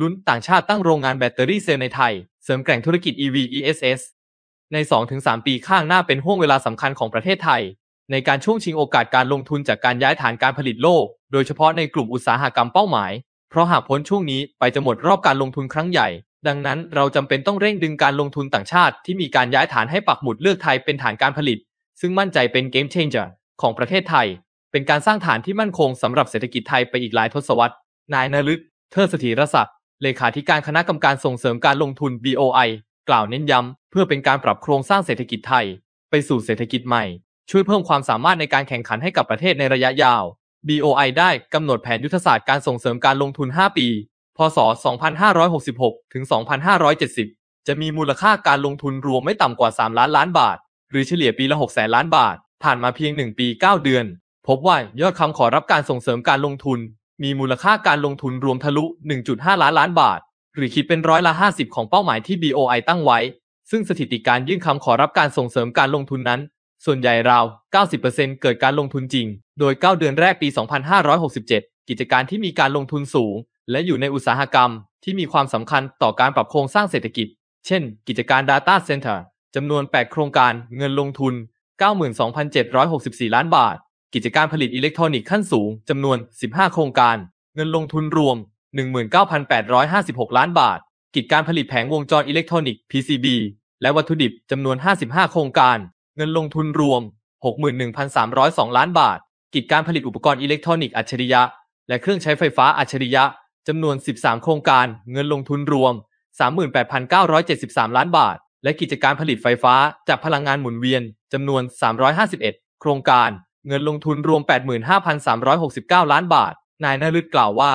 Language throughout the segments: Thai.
ลุ้น ต่างชาติตั้งโรงงานแบตเตอรี่เซลล์ในไทยเสริมแกร่งธุรกิจ EV ESS ใน 2-3 ปีข้างหน้าเป็นห่วงเวลาสำคัญของประเทศไทย ในการช่วงชิงโอกาสการลงทุนจากการย้ายฐานการผลิตโลก โดยเฉพาะในกลุ่มอุตสาหกรรมเป้าหมาย เพราะหากพ้นช่วงนี้ไปจะหมดรอบการลงทุนครั้งใหญ่ ดังนั้นเราจำเป็นต้องเร่งดึงการลงทุนต่างชาติ ที่มีการย้ายฐานให้ปักหมุดเลือกไทยเป็นฐานการผลิต ซึ่งมั่นใจเป็นเกมเชนเจอร์ของประเทศไทย เป็นการสร้างฐานที่มั่นคงสำหรับเศรษฐกิจไทยไปอีกหลายทศวรรษนายนฤทธิ์เทิดสถิรศักดิ์เลขาธิการคณะกรรมการส่งเสริมการลงทุน BOI กล่าวเน้นย้ำ เพื่อเป็นการปรับโครงสร้างเศรษฐกิจไทย ไปสู่เศรษฐกิจใหม่ช่วยเพิ่มความสามารถในการแข่งขันให้กับประเทศในระยะยาว BOI ได้กำหนดแผนยุทธศาสตร์การส่งเสริมการลงทุน 5 ปี พศ 2566ถึง2570 จะมีมูลค่าการลงทุนรวมไม่ต่ำกว่า 3 ล้านล้านบาท หรือเฉลี่ยปีละ 6 แสนล้านบาท ผ่านมาเพียง 1 ปี 9 เดือน พบว่ายอดคำขอรับการส่งเสริมการลงทุนมีมูลค่าการลงทุนรวมทะลุ 1.5 ล้านล้านบาท หรือคิดเป็นร้อยละ 50 ของเป้าหมายที่ BOI ตั้งไว้ ซึ่งสถิติการยื่นคำขอรับการส่งเสริมการลงทุนนั้น ส่วนใหญ่ราว90%เกิดการลงทุนจริง โดย 9 เดือนแรกปี 2567 กิจการที่มีการลงทุนสูง และอยู่ในอุตสาหกรรมที่มีความสำคัญต่อการปรับโครงสร้างเศรษฐกิจ เช่น กิจการ Data Center จำนวน8โครงการ เงินลงทุน92,764ล้านบาทกิจการผลิตอิเล็กทรอนิกส์ขั้นสูง จำนวน 15 โครงการ เงินลงทุนรวม 19,856 ล้านบาท กิจการผลิตแผงวงจรอิเล็กทรอนิกส์ PCB และวัตถุดิบจำนวน 55 โครงการ เงินลงทุนรวม 61,302 ล้านบาท กิจการผลิตอุปกรณ์อิเล็กทรอนิกส์อัจฉริยะ และเครื่องใช้ไฟฟ้าอัจฉริยะ จำนวน 13 โครงการ เงินลงทุนรวม 38,973 ล้านบาท และกิจการผลิตไฟฟ้าจากพลังงานหมุนเวียนจำนวน 351 โครงการเงินลงทุนรวม 85,369 ล้านบาท นายนฤทธิ์กล่าวว่า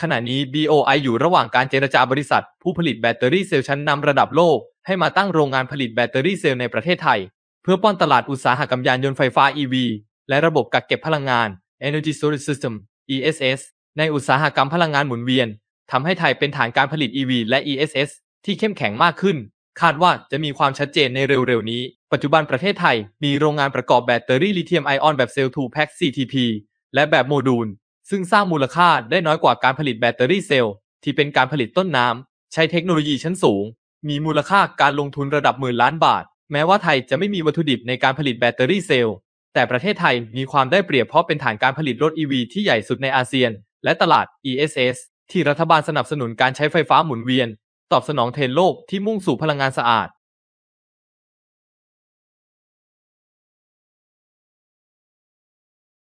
ขณะนี้ BOI อยู่ระหว่างการเจรจาบริษัทผู้ผลิตแบตเตอรี่เซลล์ชั้นนำระดับโลกให้มาตั้งโรงงานผลิตแบตเตอรี่เซลล์ในประเทศไทย เพื่อป้อนตลาดอุตสาหกรรมยานยนต์ไฟฟ้า EV และระบบกักเก็บพลังงาน Energy Storage System ESS ในอุตสาหกรรมพลังงานหมุนเวียนทำให้ไทยเป็นฐานการผลิต EV และ ESS ที่เข้มแข็งมากขึ้นคาดว่าจะมีความชัดเจนในเร็วๆนี้ ปัจจุบันประเทศไทยมีโรงงานประกอบแบตเตอรี่ลิเธียมไอออนแบบเซลล์ทูแพ็ค CTP และแบบโมดูล ซึ่งสร้างมูลค่าได้น้อยกว่าการผลิตแบตเตอรี่เซลล์ที่เป็นการผลิตต้นน้ำ ใช้เทคโนโลยีชั้นสูง มีมูลค่าการลงทุนระดับหมื่นล้านบาท แม้ว่าไทยจะไม่มีวัตถุดิบในการผลิตแบตเตอรี่เซลล์ แต่ประเทศไทยมีความได้เปรียบเพราะเป็นฐานการผลิตรถ EV ที่ใหญ่สุดในอาเซียน และตลาด ESS ที่รัฐบาลสนับสนุนการใช้ไฟฟ้าหมุนเวียนตอบสนองเทรนโลกที่มุ่งสู่พลังงานสะอาด